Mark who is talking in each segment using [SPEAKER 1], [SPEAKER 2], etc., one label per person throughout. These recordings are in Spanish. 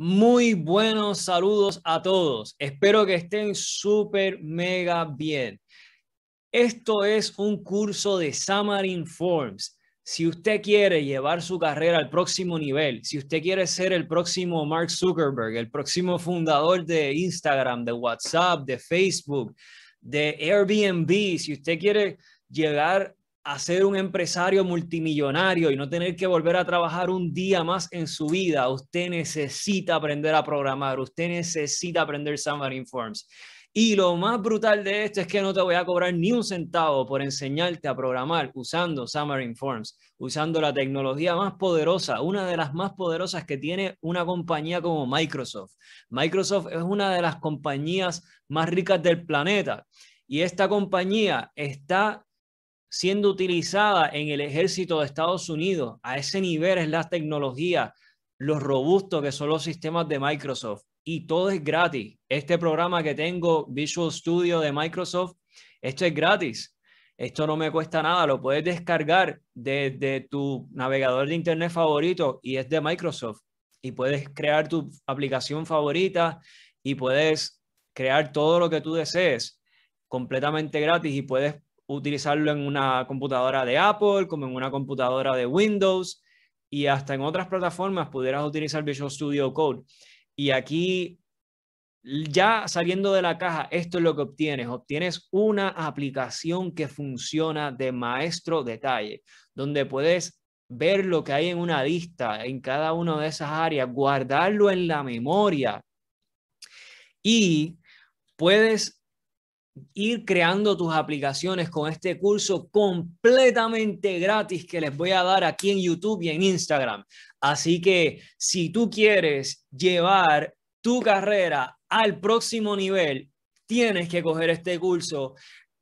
[SPEAKER 1] Muy buenos saludos a todos. Espero que estén súper mega bien. Esto es un curso de Samarin Forms. Si usted quiere llevar su carrera al próximo nivel, si usted quiere ser el próximo Mark Zuckerberg, el próximo fundador de Instagram, de WhatsApp, de Facebook, de Airbnb, si usted quiere llegar a ser un empresario multimillonario y no tener que volver a trabajar un día más en su vida, usted necesita aprender a programar, usted necesita aprender Summer Forms. Y lo más brutal de esto es que no te voy a cobrar ni un centavo por enseñarte a programar usando Summer Forms, usando la tecnología más poderosa, una de las más poderosas que tiene una compañía como Microsoft. Microsoft es una de las compañías más ricas del planeta y esta compañía está siendo utilizada en el ejército de Estados Unidos. A ese nivel es la tecnología, los robustos que son los sistemas de Microsoft. Y todo es gratis. Este programa que tengo, Visual Studio de Microsoft, esto es gratis. Esto no me cuesta nada. Lo puedes descargar desde tu navegador de Internet favorito y es de Microsoft. Y puedes crear tu aplicación favorita y puedes crear todo lo que tú desees completamente gratis y puedes utilizarlo en una computadora de Apple, como en una computadora de Windows y hasta en otras plataformas pudieras utilizar Visual Studio Code. Y aquí, ya saliendo de la caja, esto es lo que obtienes. Obtienes una aplicación que funciona de maestro detalle, donde puedes ver lo que hay en una lista, en cada una de esas áreas, guardarlo en la memoria y puedes ir creando tus aplicaciones con este curso completamente gratis que les voy a dar aquí en YouTube y en Instagram. Así que si tú quieres llevar tu carrera al próximo nivel, tienes que coger este curso.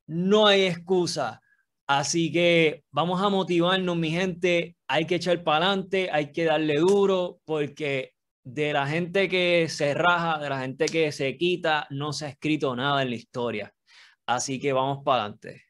[SPEAKER 1] No hay excusa. Así que vamos a motivarnos, mi gente. Hay que echar para adelante, hay que darle duro, porque de la gente que se raja, de la gente que se quita, no se ha escrito nada en la historia. Así que vamos para adelante.